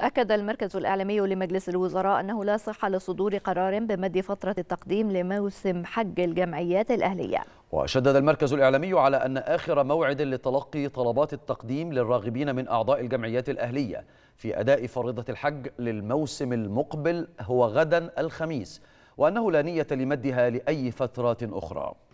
أكد المركز الإعلامي لمجلس الوزراء أنه لا صحة لصدور قرار بمد فترة التقديم لموسم حج الجمعيات الأهلية وشدد المركز الإعلامي على أن آخر موعد لتلقي طلبات التقديم للراغبين من أعضاء الجمعيات الأهلية في أداء فريضة الحج للموسم المقبل هو غدا الخميس وأنه لا نية لمدها لأي فترات أخرى